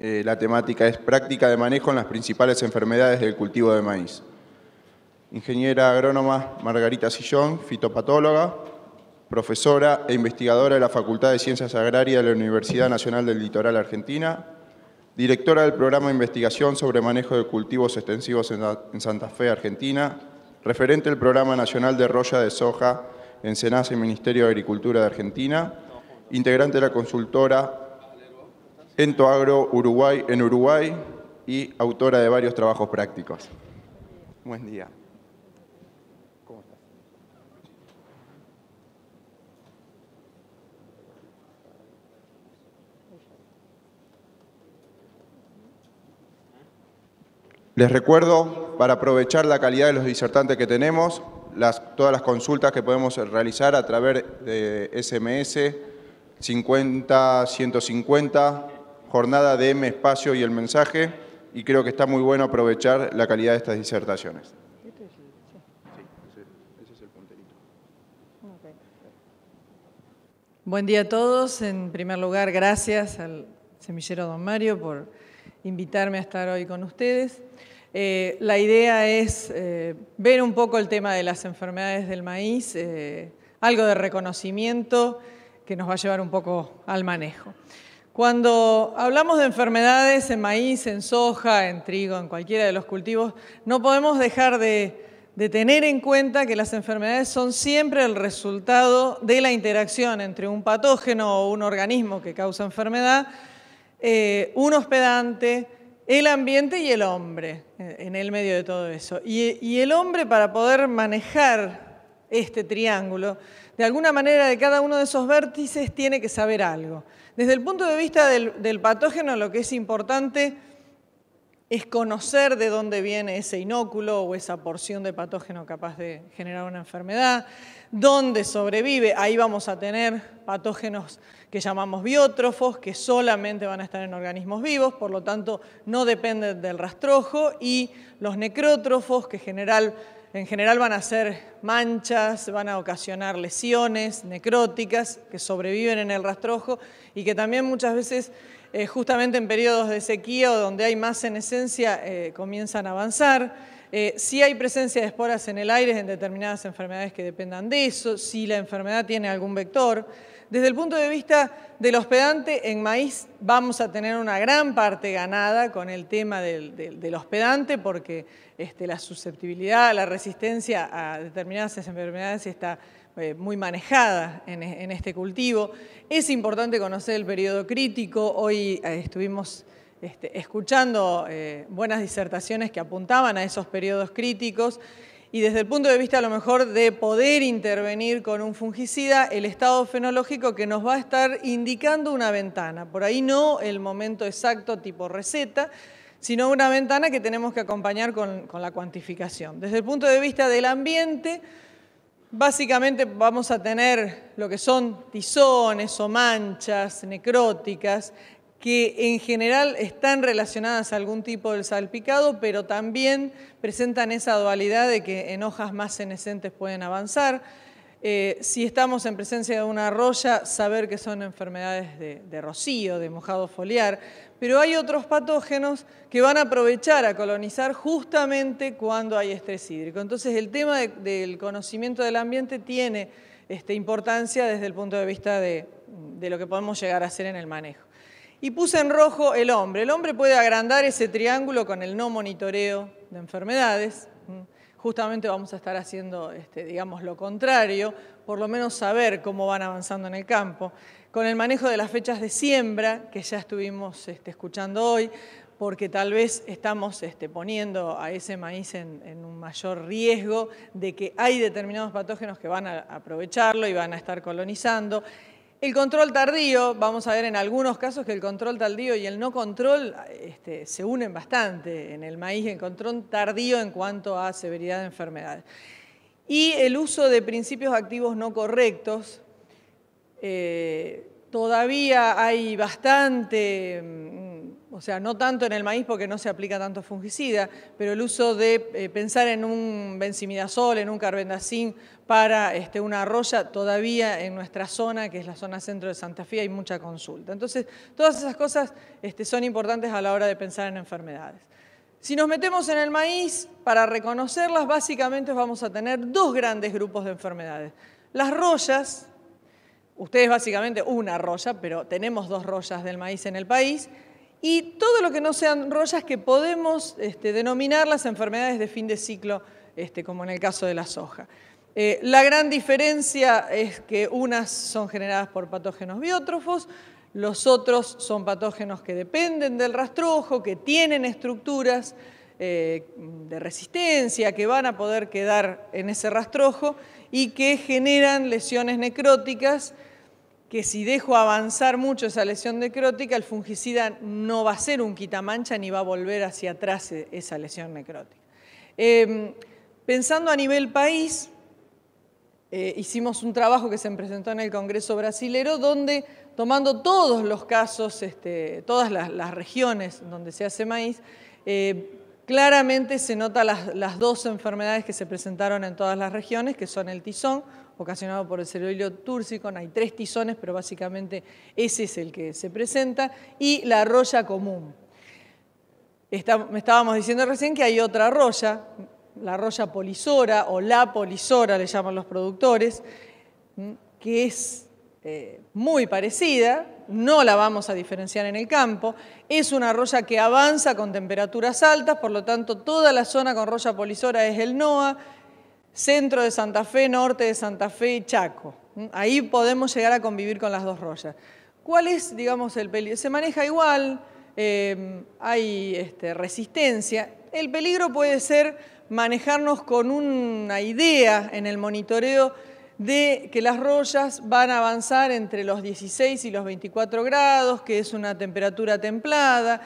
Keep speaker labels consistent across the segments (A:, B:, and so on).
A: Eh, la temática es práctica de manejo en las principales enfermedades del cultivo de maíz. Ingeniera agrónoma Margarita Sillón, fitopatóloga, profesora e investigadora de la Facultad de Ciencias Agrarias de la Universidad Nacional del Litoral Argentina, directora del programa de investigación sobre manejo de cultivos extensivos en, en Santa Fe, Argentina, referente del Programa Nacional de Roya de Soja en Senasa y Ministerio de Agricultura de Argentina, integrante de la consultora en Uruguay, en Uruguay y autora de varios trabajos prácticos. Buen día. ¿Cómo estás? Les recuerdo, para aprovechar la calidad de los disertantes que tenemos, todas las consultas que podemos realizar a través de SMS 50, 150, jornada de M Espacio y el Mensaje, y creo que está muy bueno aprovechar la calidad de estas
B: disertaciones. Buen día a todos. En primer lugar, gracias al semillero Don Mario por invitarme a estar hoy con ustedes. Eh, la idea es eh, ver un poco el tema de las enfermedades del maíz, eh, algo de reconocimiento que nos va a llevar un poco al manejo. Cuando hablamos de enfermedades en maíz, en soja, en trigo, en cualquiera de los cultivos, no podemos dejar de, tener en cuenta que las enfermedades son siempre el resultado de la interacción entre un patógeno o un organismo que causa enfermedad, eh, un hospedante, el ambiente y el hombre, eh, en el medio de todo eso. y el hombre para poder manejar este triángulo de alguna manera de cada uno de esos vértices tiene que saber algo. Desde el punto de vista del, patógeno, lo que es importante es conocer de dónde viene ese inóculo o esa porción de patógeno capaz de generar una enfermedad, dónde sobrevive. Ahí vamos a tener patógenos que llamamos biótrofos, que solamente van a estar en organismos vivos, por lo tanto no dependen del rastrojo, y los necrótrofos, que general en general van a ser manchas, van a ocasionar lesiones necróticas que sobreviven en el rastrojo y que también muchas veces, eh, justamente en periodos de sequía o donde hay más senescencia, eh, comienzan a avanzar. Eh, si hay presencia de esporas en el aire en determinadas enfermedades que dependan de eso, si la enfermedad tiene algún vector. Desde el punto de vista del hospedante, en maíz vamos a tener una gran parte ganada con el tema del, hospedante porque este, la susceptibilidad, la resistencia a determinadas enfermedades está eh, muy manejada en, este cultivo. Es importante conocer el periodo crítico. Hoy eh, estuvimos este, escuchando eh, buenas disertaciones que apuntaban a esos periodos críticos. Y desde el punto de vista a lo mejor de poder intervenir con un fungicida, el estado fenológico que nos va a estar indicando una ventana. Por ahí no el momento exacto tipo receta, sino una ventana que tenemos que acompañar con, la cuantificación. Desde el punto de vista del ambiente, Básicamente vamos a tener lo que son tizones o manchas necróticas que en general están relacionadas a algún tipo del salpicado, pero también presentan esa dualidad de que en hojas más senescentes pueden avanzar. Eh, si estamos en presencia de una arroya, saber que son enfermedades de, rocío, de mojado foliar, pero hay otros patógenos que van a aprovechar a colonizar justamente cuando hay estrés hídrico. Entonces el tema del conocimiento del ambiente tiene este, importancia desde el punto de vista de lo que podemos llegar a hacer en el manejo. Y puse en rojo el hombre. El hombre puede agrandar ese triángulo con el no monitoreo de enfermedades. Justamente vamos a estar haciendo, este, digamos, lo contrario, por lo menos saber cómo van avanzando en el campo. Con el manejo de las fechas de siembra, que ya estuvimos este, escuchando hoy, porque tal vez estamos este, poniendo a ese maíz en, un mayor riesgo de que hay determinados patógenos que van a aprovecharlo y van a estar colonizando. El control tardío, vamos a ver en algunos casos que el control tardío y el no control este, se unen bastante en el maíz, el control tardío en cuanto a severidad de enfermedades. Y el uso de principios activos no correctos, eh, todavía hay bastante mm, o sea, no tanto en el maíz porque no se aplica tanto fungicida, pero el uso de eh, pensar en un benzimidazol, en un carbendazín para este, una arroya, todavía en nuestra zona, que es la zona centro de Santa Fe, hay mucha consulta. Entonces, todas esas cosas este, son importantes a la hora de pensar en enfermedades. Si nos metemos en el maíz, para reconocerlas, básicamente vamos a tener dos grandes grupos de enfermedades. Las rollas, ustedes básicamente una roya, pero tenemos dos rollas del maíz en el país, y todo lo que no sean rollas que podemos este, denominar las enfermedades de fin de ciclo, este, como en el caso de la soja. Eh, la gran diferencia es que unas son generadas por patógenos biótrofos, los otros son patógenos que dependen del rastrojo, que tienen estructuras eh, de resistencia, que van a poder quedar en ese rastrojo y que generan lesiones necróticas que si dejo avanzar mucho esa lesión necrótica, el fungicida no va a ser un quitamancha ni va a volver hacia atrás e-, esa lesión necrótica. Em, pensando a nivel país, eh, hicimos un trabajo que se presentó en el Congreso Brasilero, donde tomando todos los casos, este, todas las, regiones donde se hace maíz, eh, claramente se notan las, dos enfermedades que se presentaron en todas las regiones, que son el tizón, ocasionado por el ceroilio túrsico. Hay tres tizones, pero básicamente ese es el que se presenta. Y la roya común. me estábamos diciendo recién que hay otra roya, la roya polisora o la polisora, le llaman los productores, mm, que es eh, muy parecida, no la vamos a diferenciar en el campo, es una roya que avanza con temperaturas altas, por lo tanto toda la zona con roya polisora es el NOA, centro de Santa Fe, norte de Santa Fe y Chaco. ¿Mm? Ahí podemos llegar a convivir con las dos royas. ¿Cuál es, digamos, el peligro? Se maneja igual, eh, hay este, resistencia. El peligro puede ser manejarnos con una idea en el monitoreo de que las rollas van a avanzar entre los 16 y los 24 grados, que es una temperatura templada,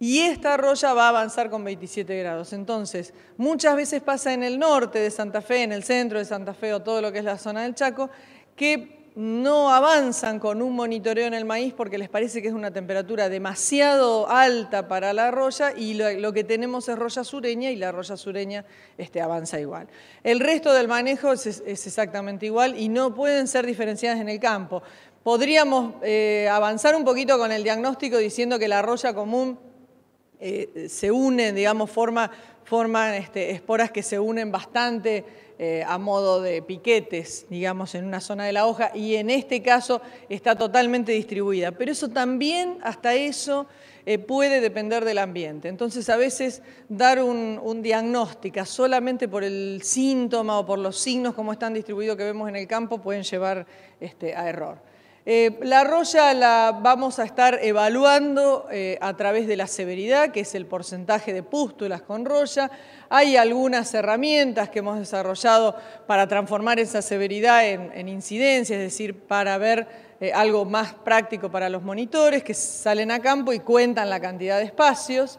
B: y esta arroya va a avanzar con 27 grados. Entonces, muchas veces pasa en el norte de Santa Fe, en el centro de Santa Fe o todo lo que es la zona del Chaco, que no avanzan con un monitoreo en el maíz porque les parece que es una temperatura demasiado alta para la arroya y lo, que tenemos es roya sureña y la roya sureña este, avanza igual. El resto del manejo es, exactamente igual y no pueden ser diferenciadas en el campo. Podríamos eh, avanzar un poquito con el diagnóstico diciendo que la arroya común eh, se unen, digamos, forman este, esporas que se unen bastante eh, a modo de piquetes, digamos, en una zona de la hoja, y en este caso está totalmente distribuida. Pero eso también, hasta eso, eh, puede depender del ambiente. Entonces, a veces dar un, diagnóstico solamente por el síntoma o por los signos como están distribuidos que vemos en el campo pueden llevar este, a error. Eh, la roya la vamos a estar evaluando eh, a través de la severidad, que es el porcentaje de pústulas con roya. Hay algunas herramientas que hemos desarrollado para transformar esa severidad en, incidencia, es decir, para ver eh, algo más práctico para los monitores que salen a campo y cuentan la cantidad de espacios.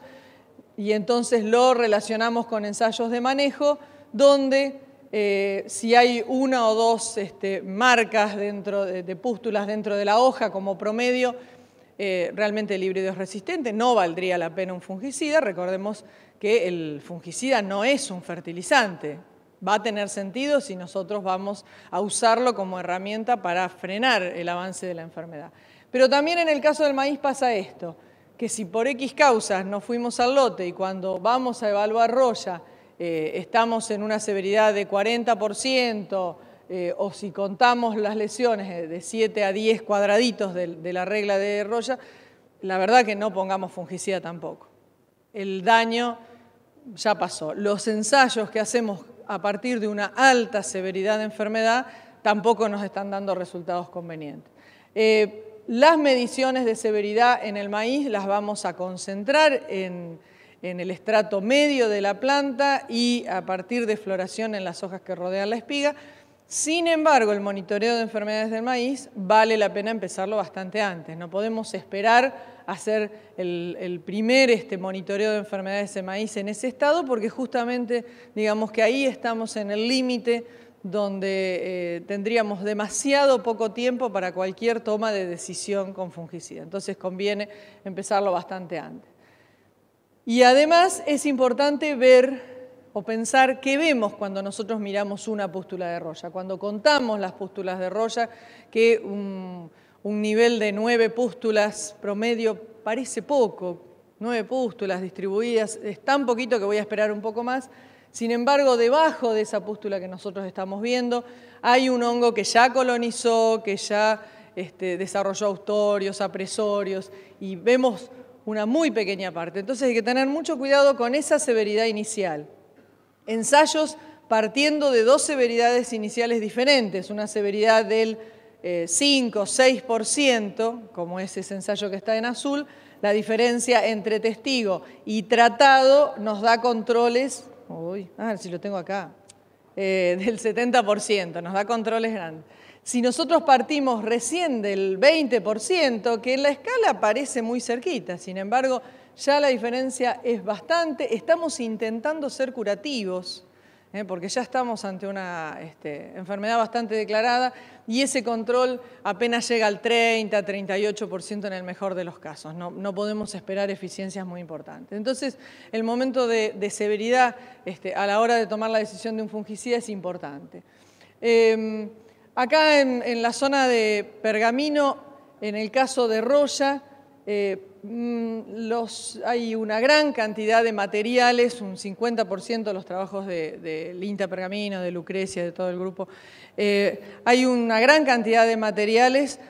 B: Y entonces lo relacionamos con ensayos de manejo, donde eh, si hay una o dos este, marcas dentro de, pústulas dentro de la hoja como promedio, eh, realmente el híbrido es resistente, no valdría la pena un fungicida. Recordemos que el fungicida no es un fertilizante, va a tener sentido si nosotros vamos a usarlo como herramienta para frenar el avance de la enfermedad. Pero también en el caso del maíz pasa esto, que si por X causas no fuimos al lote y cuando vamos a evaluar roya, eh, estamos en una severidad de 40%, eh, o si contamos las lesiones eh, de 7 a 10 cuadraditos de, la regla de Roya, la verdad que no pongamos fungicida tampoco. El daño ya pasó. Los ensayos que hacemos a partir de una alta severidad de enfermedad tampoco nos están dando resultados convenientes. las mediciones de severidad en el maíz las vamos a concentrar en en el estrato medio de la planta y a partir de floración en las hojas que rodean la espiga. Sin embargo, el monitoreo de enfermedades del maíz vale la pena empezarlo bastante antes. No podemos esperar hacer el, primer este, monitoreo de enfermedades de maíz en ese estado porque justamente digamos que ahí estamos en el límite donde eh, tendríamos demasiado poco tiempo para cualquier toma de decisión con fungicida. Entonces conviene empezarlo bastante antes. Y además es importante ver o pensar qué vemos cuando nosotros miramos una pústula de roya, cuando contamos las pústulas de roya, que un, nivel de nueve pústulas promedio parece poco, nueve pústulas distribuidas, es tan poquito que voy a esperar un poco más, sin embargo, debajo de esa pústula que nosotros estamos viendo, hay un hongo que ya colonizó, que ya este, desarrolló autorios, apresorios, y vemos una muy pequeña parte. Entonces hay que tener mucho cuidado con esa severidad inicial. Ensayos partiendo de dos severidades iniciales diferentes, una severidad del 5 5 6%, como es ese ensayo que está en azul, la diferencia entre testigo y tratado nos da controles, uy, ah, si lo tengo acá, eh, del 70%, nos da controles grandes. Si nosotros partimos recién del 20%, que en la escala parece muy cerquita, sin embargo, ya la diferencia es bastante, estamos intentando ser curativos, ¿eh? porque ya estamos ante una este, enfermedad bastante declarada y ese control apenas llega al 30, 38% en el mejor de los casos, no, podemos esperar eficiencias muy importantes. Entonces, el momento de, severidad este, a la hora de tomar la decisión de un fungicida es importante. Em, Acá en, la zona de Pergamino, en el caso de Roya, eh, mm, hay una gran cantidad de materiales, un 50% de los trabajos de, INTA Linta Pergamino, de Lucrecia, de todo el grupo. Eh, hay una gran cantidad de materiales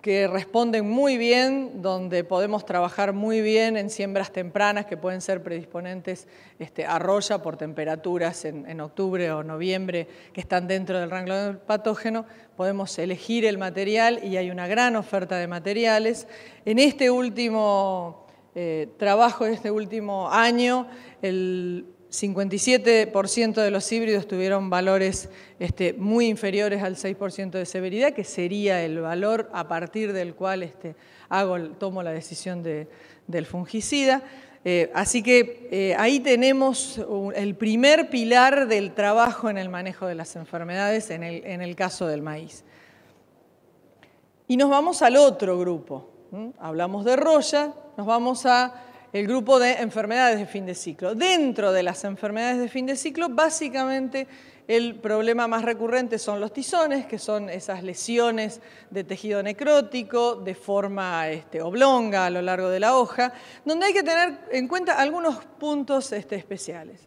B: que responden muy bien, donde podemos trabajar muy bien en siembras tempranas que pueden ser predisponentes este, a roya por temperaturas en, octubre o noviembre que están dentro del rango del patógeno. Podemos elegir el material y hay una gran oferta de materiales. En este último eh, trabajo, en este último año, el 57% de los híbridos tuvieron valores este, muy inferiores al 6% de severidad, que sería el valor a partir del cual este, hago, tomo la decisión del fungicida. Eh, así que eh, ahí tenemos el primer pilar del trabajo en el manejo de las enfermedades en el, caso del maíz. Y nos vamos al otro grupo. Hablamos de roya, nos vamos a el grupo de enfermedades de fin de ciclo. Dentro de las enfermedades de fin de ciclo, básicamente el problema más recurrente son los tizones, que son esas lesiones de tejido necrótico de forma este, oblonga a lo largo de la hoja, donde hay que tener en cuenta algunos puntos este, especiales.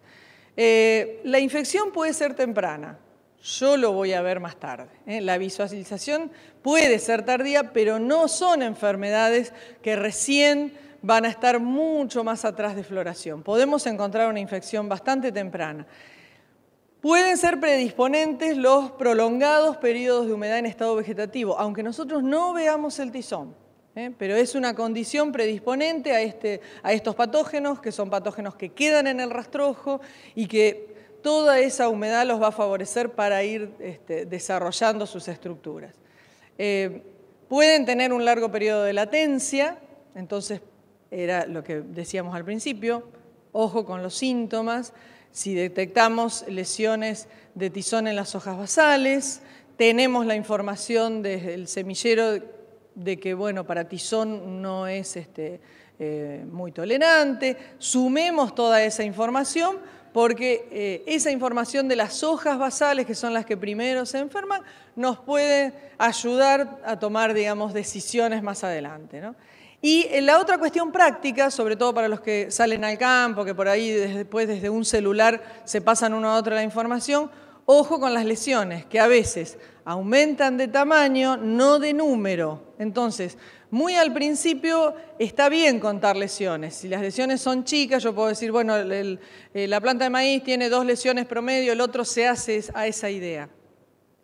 B: Eh, la infección puede ser temprana, yo lo voy a ver más tarde. ¿eh? La visualización puede ser tardía, pero no son enfermedades que recién van a estar mucho más atrás de floración. Podemos encontrar una infección bastante temprana. Pueden ser predisponentes los prolongados periodos de humedad en estado vegetativo, aunque nosotros no veamos el tizón, ¿eh? pero es una condición predisponente a, este, a estos patógenos, que son patógenos que quedan en el rastrojo y que toda esa humedad los va a favorecer para ir este, desarrollando sus estructuras. Eh, pueden tener un largo periodo de latencia, entonces era lo que decíamos al principio, ojo con los síntomas, si detectamos lesiones de tizón en las hojas basales, tenemos la información del semillero de que, bueno, para tizón no es este, eh, muy tolerante, sumemos toda esa información porque eh, esa información de las hojas basales, que son las que primero se enferman, nos puede ayudar a tomar, digamos, decisiones más adelante. Y la otra cuestión práctica, sobre todo para los que salen al campo, que por ahí después desde un celular se pasan uno a otro la información, ojo con las lesiones, que a veces aumentan de tamaño, no de número. Entonces, muy al principio está bien contar lesiones. Si las lesiones son chicas, yo puedo decir, bueno, eh, la planta de maíz tiene dos lesiones promedio, el otro se hace a esa idea.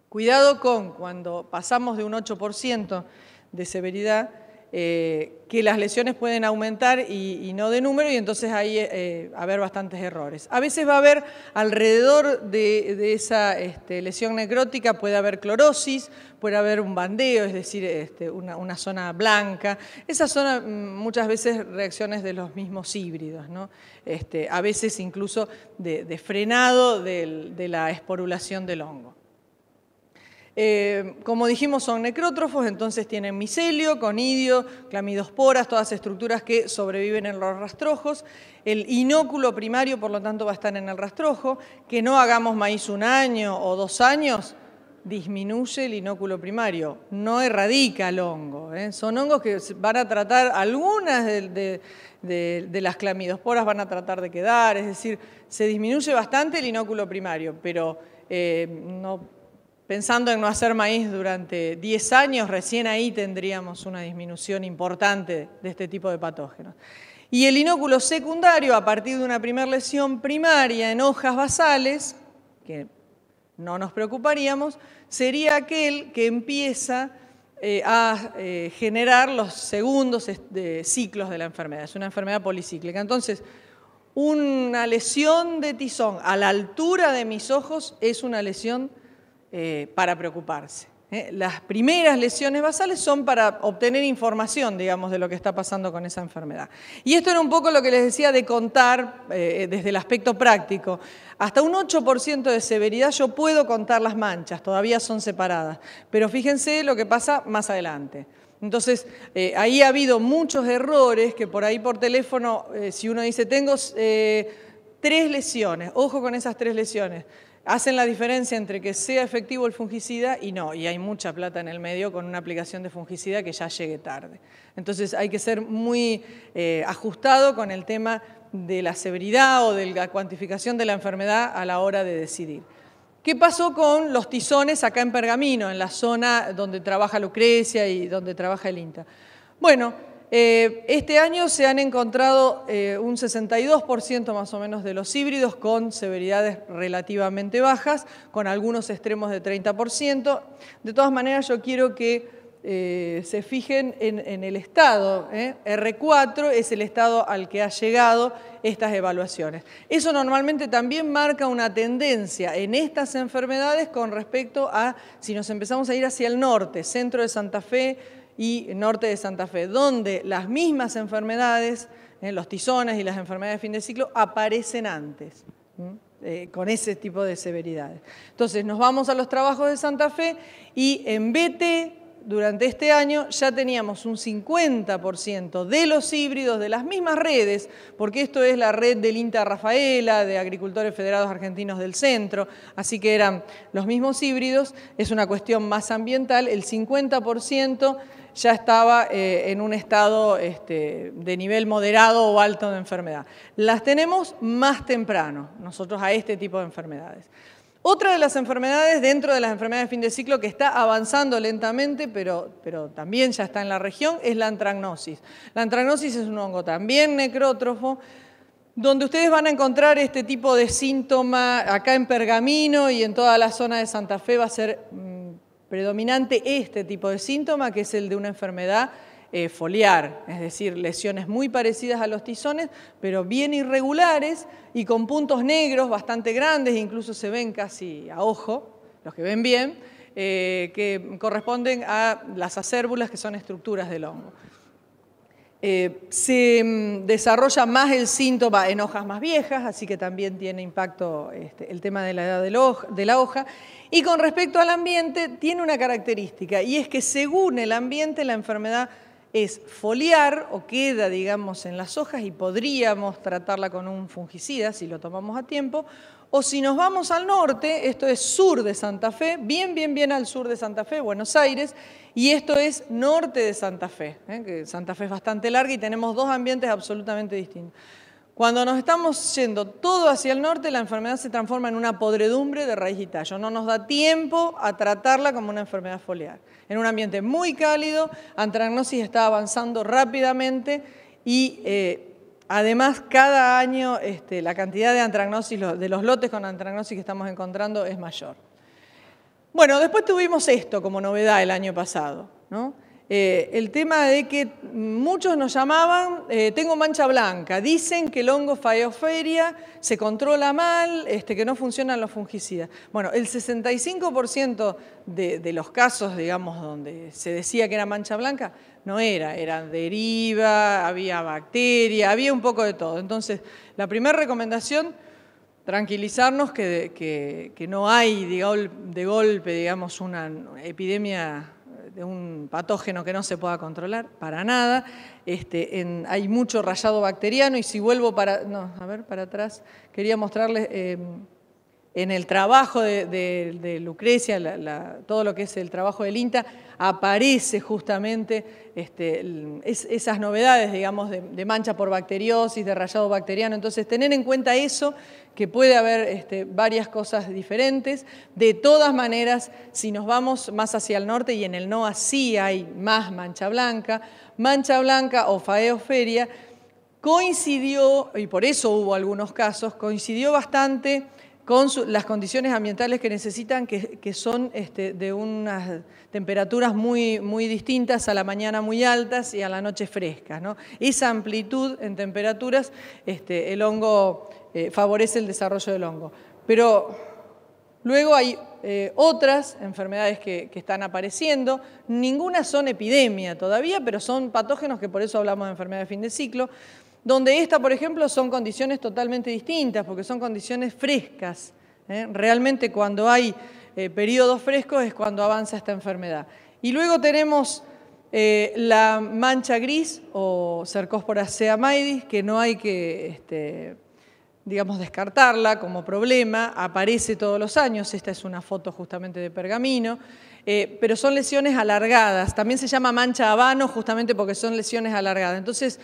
B: Cuidado con cuando pasamos de un 8% de severidad, eh, que las lesiones pueden aumentar y, no de número y entonces ahí eh, eh, haber bastantes errores. A veces va a haber alrededor de, esa este, lesión necrótica, puede haber clorosis, puede haber un bandeo, es decir, este, una, zona blanca. Esa son mm, muchas veces reacciones de los mismos híbridos, este, a veces incluso de, frenado de la esporulación del hongo. Eh, como dijimos, son necrótrofos, entonces tienen micelio, conidio, clamidosporas, todas estructuras que sobreviven en los rastrojos. El inóculo primario, por lo tanto, va a estar en el rastrojo. Que no hagamos maíz un año o dos años, disminuye el inóculo primario, no erradica el hongo. ¿eh? Son hongos que van a tratar, algunas de, las clamidosporas van a tratar de quedar, es decir, se disminuye bastante el inóculo primario, pero eh, no pensando en no hacer maíz durante 10 años, recién ahí tendríamos una disminución importante de este tipo de patógenos. Y el inóculo secundario, a partir de una primera lesión primaria en hojas basales, que no nos preocuparíamos, sería aquel que empieza eh, a eh, generar los segundos ciclos de la enfermedad. Es una enfermedad policíclica. Entonces, una lesión de tizón a la altura de mis ojos es una lesión eh, para preocuparse. ¿eh? Las primeras lesiones basales son para obtener información, digamos, de lo que está pasando con esa enfermedad. Y esto era un poco lo que les decía de contar eh, desde el aspecto práctico. Hasta un 8% de severidad yo puedo contar las manchas, todavía son separadas. Pero fíjense lo que pasa más adelante. Entonces, ahí ha habido muchos errores que por ahí por teléfono, si uno dice, tengo tres lesiones, ojo con esas tres lesiones hacen la diferencia entre que sea efectivo el fungicida y no, y hay mucha plata en el medio con una aplicación de fungicida que ya llegue tarde. Entonces hay que ser muy eh, ajustado con el tema de la severidad o de la cuantificación de la enfermedad a la hora de decidir. ¿Qué pasó con los tizones acá en Pergamino, en la zona donde trabaja Lucrecia y donde trabaja el INTA? Bueno, eh, este año se han encontrado eh, un 62% más o menos de los híbridos con severidades relativamente bajas, con algunos extremos de 30%. De todas maneras, yo quiero que eh, se fijen en, el estado. r R4 es el estado al que ha llegado estas evaluaciones. Eso normalmente también marca una tendencia en estas enfermedades con respecto a si nos empezamos a ir hacia el norte, centro de Santa Fe, y norte de Santa Fe, donde las mismas enfermedades, eh, los tizones y las enfermedades de fin de ciclo, aparecen antes. Eh, con ese tipo de severidades. Entonces nos vamos a los trabajos de Santa Fe y en BT durante este año ya teníamos un 50% de los híbridos de las mismas redes, porque esto es la red del INTA Rafaela, de Agricultores Federados Argentinos del Centro, así que eran los mismos híbridos, es una cuestión más ambiental, el 50% ya estaba eh, en un estado este, de nivel moderado o alto de enfermedad. Las tenemos más temprano, nosotros a este tipo de enfermedades. Otra de las enfermedades dentro de las enfermedades de fin de ciclo que está avanzando lentamente, pero, pero también ya está en la región, es la antragnosis. La antragnosis es un hongo también necrótrofo, donde ustedes van a encontrar este tipo de síntoma acá en Pergamino y en toda la zona de Santa Fe va a ser mm, predominante este tipo de síntoma, que es el de una enfermedad eh, foliar, es decir, lesiones muy parecidas a los tizones, pero bien irregulares y con puntos negros bastante grandes, incluso se ven casi a ojo, los que ven bien, eh, que corresponden a las acérbulas, que son estructuras del hongo. Eh, se mm, desarrolla más el síntoma en hojas más viejas, así que también tiene impacto este, el tema de la edad de la hoja. Y con respecto al ambiente, tiene una característica, y es que según el ambiente la enfermedad es foliar o queda, digamos, en las hojas y podríamos tratarla con un fungicida si lo tomamos a tiempo. O si nos vamos al norte, esto es sur de Santa Fe, bien, bien, bien al sur de Santa Fe, Buenos Aires, y esto es norte de Santa Fe, ¿eh? que Santa Fe es bastante larga y tenemos dos ambientes absolutamente distintos. Cuando nos estamos yendo todo hacia el norte, la enfermedad se transforma en una podredumbre de raíz y tallo. No nos da tiempo a tratarla como una enfermedad foliar. En un ambiente muy cálido, antragnosis está avanzando rápidamente y eh, además cada año este, la cantidad de antragnosis, de los lotes con antragnosis que estamos encontrando es mayor. Bueno, después tuvimos esto como novedad el año pasado. ¿no? Eh, el tema de que muchos nos llamaban, eh, tengo mancha blanca, dicen que el hongo faeoferia se controla mal, este, que no funcionan los fungicidas. Bueno, el 65% de, los casos, digamos, donde se decía que era mancha blanca, no era, eran deriva, había bacteria, había un poco de todo. Entonces, la primera recomendación, tranquilizarnos que no hay de golpe, digamos, una epidemia de un patógeno que no se pueda controlar, para nada. Este, hay mucho rayado bacteriano y si vuelvo para, no, a ver, para atrás, quería mostrarles... Eh, en el trabajo de, Lucrecia, todo lo que es el trabajo del INTA, aparece justamente este, esas novedades, digamos, de, mancha por bacteriosis, de rayado bacteriano. Entonces, tener en cuenta eso, que puede haber este, varias cosas diferentes. De todas maneras, si nos vamos más hacia el norte y en el no sí hay más mancha blanca, mancha blanca o faeoferia coincidió, y por eso hubo algunos casos, coincidió bastante con las condiciones ambientales que necesitan, que, son este, de unas temperaturas muy, muy distintas, a la mañana muy altas y a la noche frescas. Esa amplitud en temperaturas, este, el hongo eh, favorece el desarrollo del hongo. Pero luego hay eh, otras enfermedades que, que, están apareciendo, ninguna son epidemia todavía, pero son patógenos que por eso hablamos de enfermedad de fin de ciclo, donde esta, por ejemplo, son condiciones totalmente distintas, porque son condiciones frescas. ¿eh? Realmente cuando hay eh, periodos frescos es cuando avanza esta enfermedad. Y luego tenemos eh, la mancha gris o Cercóspora seamaidis, que no hay que, este, digamos, descartarla como problema, aparece todos los años, esta es una foto justamente de pergamino, pero son lesiones alargadas, también se llama mancha habano justamente porque son lesiones alargadas. Entonces,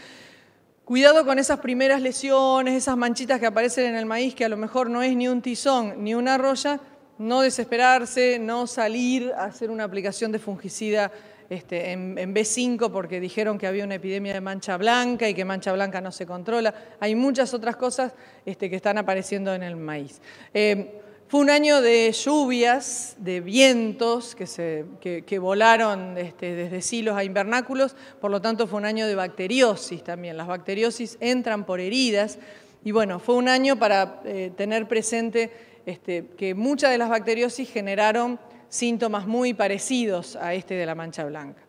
B: Cuidado con esas primeras lesiones, esas manchitas que aparecen en el maíz, que a lo mejor no es ni un tizón ni una roya, no desesperarse, no salir a hacer una aplicación de fungicida este, en, B5 porque dijeron que había una epidemia de mancha blanca y que mancha blanca no se controla. Hay muchas otras cosas este, que están apareciendo en el maíz. Eh, fue un año de lluvias, de vientos que, volaron este, desde silos a invernáculos, por lo tanto fue un año de bacteriosis también. Las bacteriosis entran por heridas y bueno, fue un año para eh, tener presente este, que muchas de las bacteriosis generaron síntomas muy parecidos a este de la mancha blanca.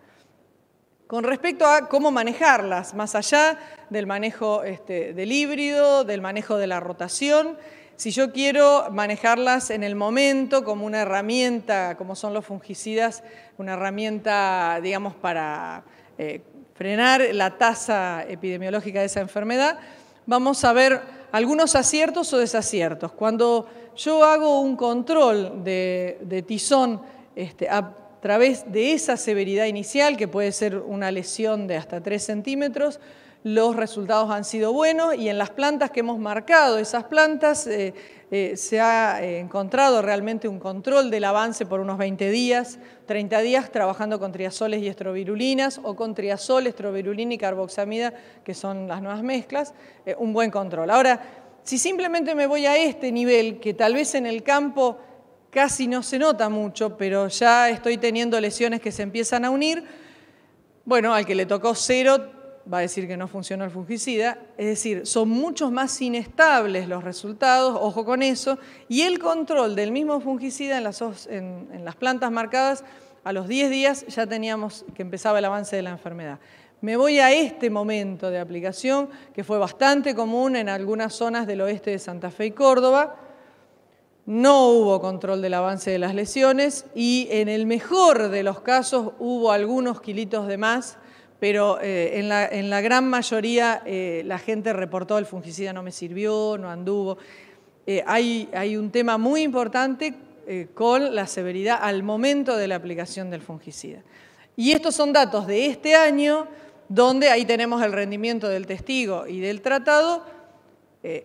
B: Con respecto a cómo manejarlas, más allá del manejo este, del híbrido, del manejo de la rotación, si yo quiero manejarlas en el momento como una herramienta, como son los fungicidas, una herramienta, digamos, para eh, frenar la tasa epidemiológica de esa enfermedad, vamos a ver algunos aciertos o desaciertos. Cuando yo hago un control de, tizón este, a través de esa severidad inicial, que puede ser una lesión de hasta 3 centímetros, los resultados han sido buenos y en las plantas que hemos marcado, esas plantas, eh, eh, se ha eh, encontrado realmente un control del avance por unos 20 días, 30 días trabajando con triazoles y estrovirulinas o con triazol, estrovirulina y carboxamida, que son las nuevas mezclas, un buen control. Ahora, si simplemente me voy a este nivel, que tal vez en el campo casi no se nota mucho, pero ya estoy teniendo lesiones que se empiezan a unir, bueno, al que le tocó cero va a decir que no funcionó el fungicida, es decir, son muchos más inestables los resultados, ojo con eso, y el control del mismo fungicida en las, las plantas marcadas, a los 10 días ya teníamos que empezaba el avance de la enfermedad. Me voy a este momento de aplicación, que fue bastante común en algunas zonas del oeste de Santa Fe y Córdoba, no hubo control del avance de las lesiones y en el mejor de los casos hubo algunos kilitos de más pero eh, en, la, gran mayoría eh, la gente reportó el fungicida no me sirvió, no anduvo. Eh, hay, hay, un tema muy importante con la severidad al momento de la aplicación del fungicida. Y estos son datos de este año, donde ahí tenemos el rendimiento del testigo y del tratado.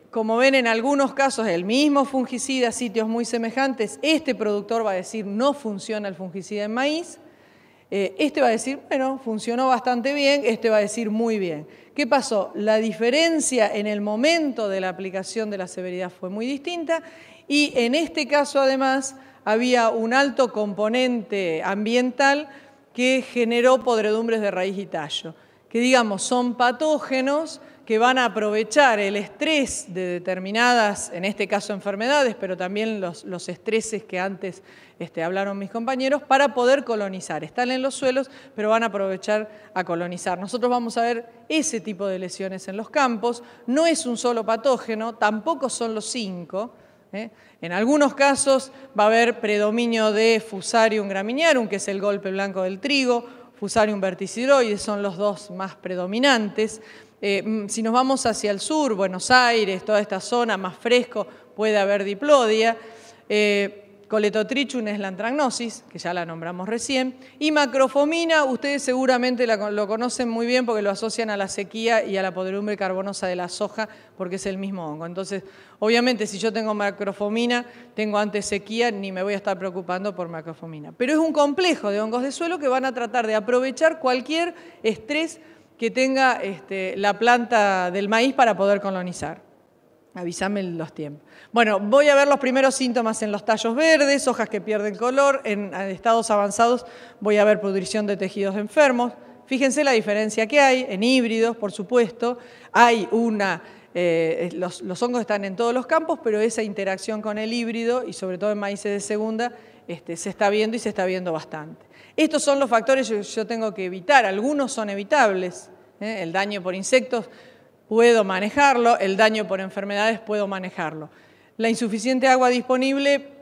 B: como ven, en algunos casos el mismo fungicida, sitios muy semejantes, este productor va a decir no funciona el fungicida en maíz, eh, este va a decir, bueno, funcionó bastante bien, este va a decir muy bien. ¿Qué pasó? La diferencia en el momento de la aplicación de la severidad fue muy distinta y en este caso además había un alto componente ambiental que generó podredumbres de raíz y tallo, que digamos son patógenos que van a aprovechar el estrés de determinadas, en este caso enfermedades, pero también los, estreses que antes este, hablaron mis compañeros, para poder colonizar. Están en los suelos, pero van a aprovechar a colonizar. Nosotros vamos a ver ese tipo de lesiones en los campos. No es un solo patógeno, tampoco son los cinco. ¿eh? En algunos casos va a haber predominio de Fusarium graminearum, que es el golpe blanco del trigo, Fusarium verticiloides son los dos más predominantes. Eh, mm, si nos vamos hacia el sur, Buenos Aires, toda esta zona más fresco, puede haber diplodia. Eh, Coletotrichum es la antragnosis, que ya la nombramos recién. Y macrofomina, ustedes seguramente lo conocen muy bien porque lo asocian a la sequía y a la podredumbre carbonosa de la soja, porque es el mismo hongo. Entonces, obviamente, si yo tengo macrofomina, tengo antes sequía, ni me voy a estar preocupando por macrofomina. Pero es un complejo de hongos de suelo que van a tratar de aprovechar cualquier estrés que tenga este, la planta del maíz para poder colonizar. Avísame los tiempos. Bueno, voy a ver los primeros síntomas en los tallos verdes, hojas que pierden color, en estados avanzados voy a ver pudrición de tejidos enfermos. Fíjense la diferencia que hay en híbridos, por supuesto. Hay una, eh, los, hongos están en todos los campos, pero esa interacción con el híbrido y sobre todo en maíces de segunda este, se está viendo y se está viendo bastante. Estos son los factores que yo tengo que evitar. Algunos son evitables. ¿eh? El daño por insectos puedo manejarlo, el daño por enfermedades puedo manejarlo. La insuficiente agua disponible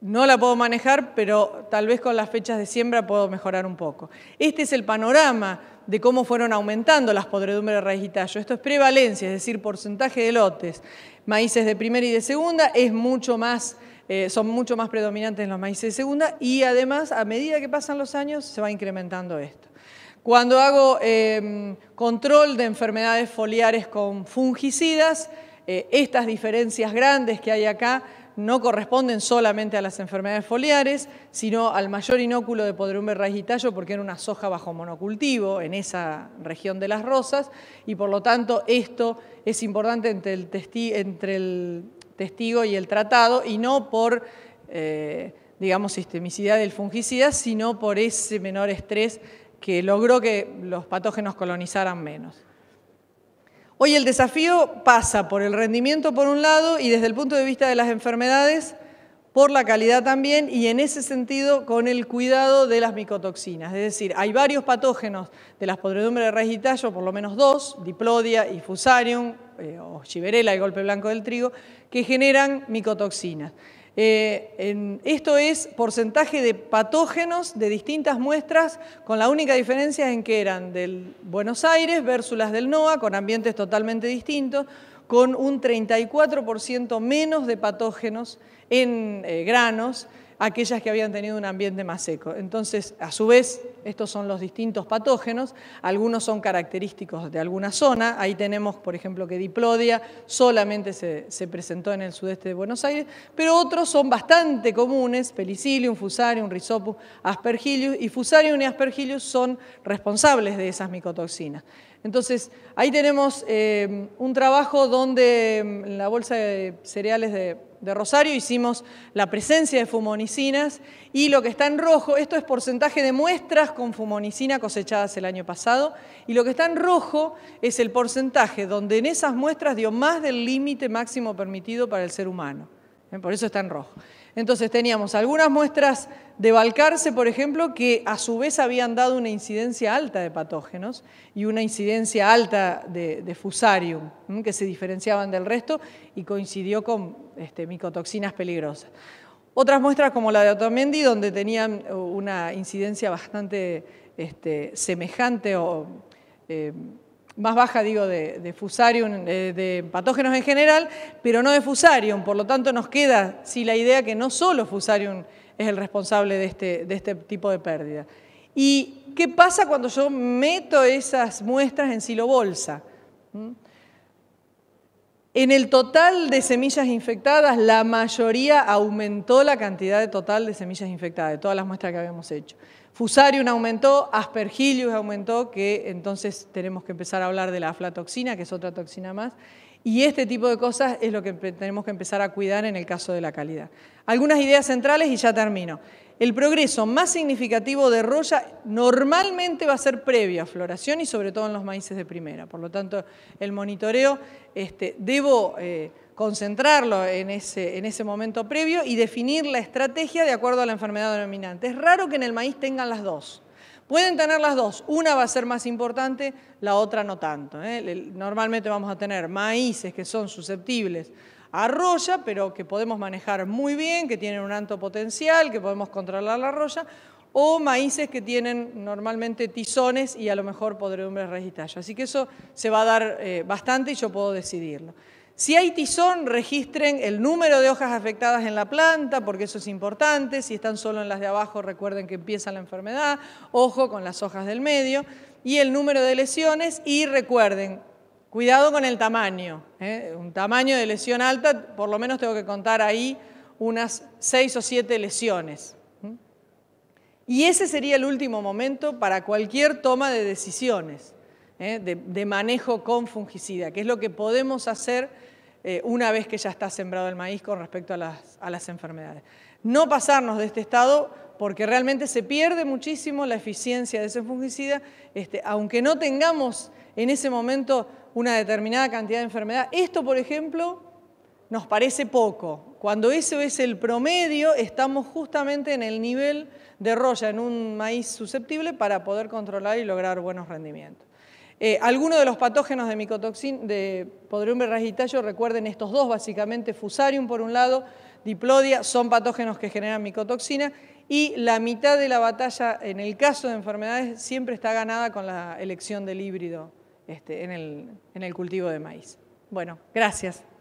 B: no la puedo manejar, pero tal vez con las fechas de siembra puedo mejorar un poco. Este es el panorama de cómo fueron aumentando las podredumbres de raíz y tallo. Esto es prevalencia, es decir, porcentaje de lotes. Maíces de primera y de segunda es mucho más eh, son mucho más predominantes en los maíces de segunda y además a medida que pasan los años se va incrementando esto. Cuando hago em, control de enfermedades foliares con fungicidas, eh, estas diferencias grandes que hay acá no corresponden solamente a las enfermedades foliares, sino al mayor inóculo de Poderumber, raíz y tallo, porque era una soja bajo monocultivo en esa región de las rosas, y por lo tanto esto es importante entre el, entre el testigo y el tratado, y no por, eh, digamos, sistemicidad del fungicida, sino por ese menor estrés que logró que los patógenos colonizaran menos. Hoy el desafío pasa por el rendimiento por un lado y desde el punto de vista de las enfermedades por la calidad también y en ese sentido con el cuidado de las micotoxinas. Es decir, hay varios patógenos de las podredumbres de raíz y tallo, por lo menos dos, Diplodia y Fusarium, eh, o chiverela, el golpe blanco del trigo, que generan micotoxinas. Eh, esto es porcentaje de patógenos de distintas muestras, con la única diferencia en que eran del Buenos Aires versus las del NOA, con ambientes totalmente distintos, con un 34% menos de patógenos en eh, granos, aquellas que habían tenido un ambiente más seco. Entonces, a su vez, estos son los distintos patógenos, algunos son característicos de alguna zona, ahí tenemos, por ejemplo, que diplodia solamente se, presentó en el sudeste de Buenos Aires, pero otros son bastante comunes, Pelicillium, fusarium, rhizopus, aspergillus, y fusarium y aspergillus son responsables de esas micotoxinas. Entonces, ahí tenemos eh, un trabajo donde la bolsa de cereales de de Rosario hicimos la presencia de fumonicinas y lo que está en rojo, esto es porcentaje de muestras con fumonicina cosechadas el año pasado, y lo que está en rojo es el porcentaje donde en esas muestras dio más del límite máximo permitido para el ser humano. ¿Eh? Por eso está en rojo. Entonces teníamos algunas muestras de Balcarce, por ejemplo, que a su vez habían dado una incidencia alta de patógenos y una incidencia alta de, fusarium, que se diferenciaban del resto y coincidió con este, micotoxinas peligrosas. Otras muestras como la de Otamendi, donde tenían uh, una incidencia bastante este, semejante o eh, más baja, digo, de, fusarium, eh, de, patógenos en general, pero no de fusarium. Por lo tanto, nos queda si la idea que no solo fusarium es el responsable de este, de este tipo de pérdida. ¿Y qué pasa cuando yo meto esas muestras en silo bolsa? ¿Mm? En el total de semillas infectadas, la mayoría aumentó la cantidad de total de semillas infectadas, de todas las muestras que habíamos hecho. Fusarium aumentó, Aspergillus aumentó, que entonces tenemos que empezar a hablar de la aflatoxina, que es otra toxina más. Y este tipo de cosas es lo que tenemos que empezar a cuidar en el caso de la calidad. Algunas ideas centrales y ya termino el progreso más significativo de roya normalmente va a ser previo a floración y sobre todo en los maíces de primera. Por lo tanto, el monitoreo este, debo eh, concentrarlo en ese, momento previo y definir la estrategia de acuerdo a la enfermedad dominante. Es raro que en el maíz tengan las dos. Pueden tener las dos, una va a ser más importante, la otra no tanto. ¿eh? Normalmente vamos a tener maíces que son susceptibles arroya, pero que podemos manejar muy bien, que tienen un alto potencial, que podemos controlar la arroya, o maíces que tienen normalmente tizones y a lo mejor podredumbres registallo. Así que eso se va a dar eh, bastante y yo puedo decidirlo. Si hay tizón, registren el número de hojas afectadas en la planta, porque eso es importante. Si están solo en las de abajo, recuerden que empieza la enfermedad. Ojo con las hojas del medio. Y el número de lesiones. Y recuerden, Cuidado con el tamaño. ¿eh? Un tamaño de lesión alta, por lo menos tengo que contar ahí unas seis o siete lesiones. Y ese sería el último momento para cualquier toma de decisiones ¿eh? de, manejo con fungicida, que es lo que podemos hacer eh, una vez que ya está sembrado el maíz con respecto a las, enfermedades. No pasarnos de este estado porque realmente se pierde muchísimo la eficiencia de ese fungicida, este, aunque no tengamos en ese momento una determinada cantidad de enfermedad. Esto, por ejemplo, nos parece poco. Cuando eso es el promedio, estamos justamente en el nivel de roya en un maíz susceptible para poder controlar y lograr buenos rendimientos. Eh, algunos de los patógenos de micotoxina, de podriumbre rasguitayo, recuerden estos dos básicamente, fusarium por un lado, diplodia, son patógenos que generan micotoxina y la mitad de la batalla en el caso de enfermedades siempre está ganada con la elección del híbrido este, en, el, en el cultivo de maíz. Bueno, gracias.